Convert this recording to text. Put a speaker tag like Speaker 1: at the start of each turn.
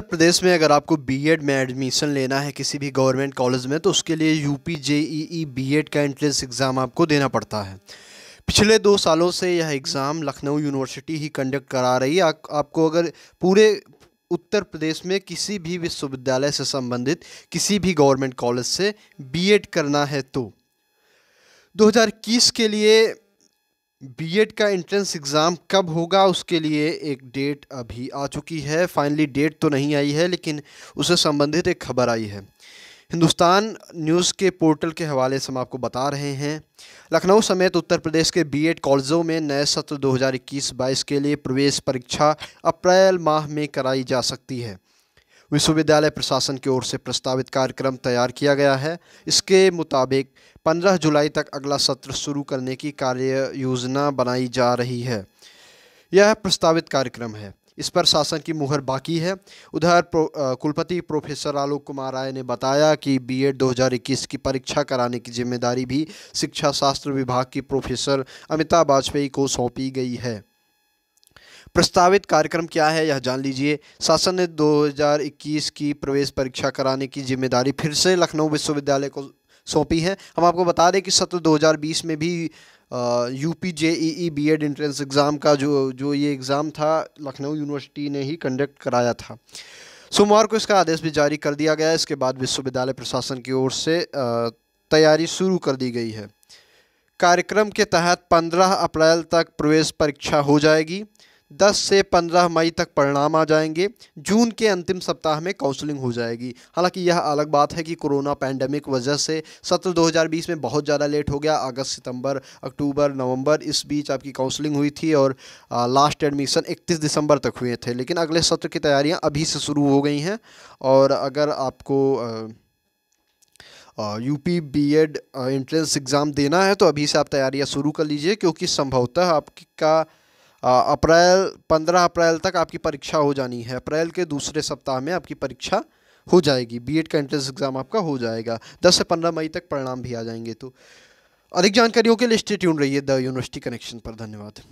Speaker 1: उत्तर प्रदेश में अगर आपको बीएड में एडमिशन लेना है किसी भी गवर्नमेंट कॉलेज में तो उसके लिए यूपी जेईई बीएड का एंट्रेंस एग्ज़ाम आपको देना पड़ता है पिछले दो सालों से यह एग्ज़ाम लखनऊ यूनिवर्सिटी ही कंडक्ट करा रही है आपको अगर पूरे उत्तर प्रदेश में किसी भी विश्वविद्यालय से संबंधित किसी भी गवर्नमेंट कॉलेज से बी करना है तो दो के लिए बीएड का एंट्रेंस एग्ज़ाम कब होगा उसके लिए एक डेट अभी आ चुकी है फाइनली डेट तो नहीं आई है लेकिन उससे संबंधित एक खबर आई है हिंदुस्तान न्यूज़ के पोर्टल के हवाले से हम आपको बता रहे हैं लखनऊ समेत उत्तर प्रदेश के बीएड कॉलेजों में नए सत्र 2021-22 के लिए प्रवेश परीक्षा अप्रैल माह में कराई जा सकती है विश्वविद्यालय प्रशासन की ओर से प्रस्तावित कार्यक्रम तैयार किया गया है इसके मुताबिक 15 जुलाई तक अगला सत्र शुरू करने की कार्य योजना बनाई जा रही है यह प्रस्तावित कार्यक्रम है इस पर शासन की मुहर बाकी है उधर प्रो, कुलपति प्रोफेसर आलोक कुमार राय ने बताया कि बीएड 2021 की परीक्षा कराने की जिम्मेदारी भी शिक्षा शास्त्र विभाग की प्रोफेसर अमिता वाजपेयी को सौंपी गई है प्रस्तावित कार्यक्रम क्या है यह जान लीजिए शासन ने 2021 की प्रवेश परीक्षा कराने की जिम्मेदारी फिर से लखनऊ विश्वविद्यालय को सौंपी है हम आपको बता दें कि सत्र 2020 में भी U P J E E B Ed entrance exam का जो जो ये एग्ज़ाम था लखनऊ यूनिवर्सिटी ने ही कंडक्ट कराया था सोमवार को इसका आदेश भी जारी कर दिया गया इसके बाद विश्वविद्यालय प्रशासन की ओर से तैयारी शुरू कर दी गई है कार्यक्रम के तहत 15 अप्रैल तक प्रवेश परीक्षा हो जाएगी 10 से 15 मई तक परिणाम आ जाएंगे जून के अंतिम सप्ताह में काउंसलिंग हो जाएगी हालांकि यह अलग बात है कि कोरोना पैंडेमिक वजह से सत्र 2020 में बहुत ज़्यादा लेट हो गया अगस्त सितंबर अक्टूबर नवंबर इस बीच आपकी काउंसलिंग हुई थी और आ, लास्ट एडमिशन 31 दिसंबर तक हुए थे लेकिन अगले सत्र की तैयारियाँ अभी से शुरू हो गई हैं और अगर आपको आ, यूपी बीएड एंट्रेंस एग्ज़ाम देना है तो अभी से आप तैयारियां शुरू कर लीजिए क्योंकि संभवतः आपका अप्रैल पंद्रह अप्रैल तक आपकी परीक्षा हो जानी है अप्रैल के दूसरे सप्ताह में आपकी परीक्षा हो जाएगी बीएड का एंट्रेंस एग्ज़ाम आपका हो जाएगा दस से पंद्रह मई तक परिणाम भी आ जाएंगे तो अधिक जानकारियों के लिए स्टेट्यून रहिए द यूनिवर्सिटी कनेक्शन पर धन्यवाद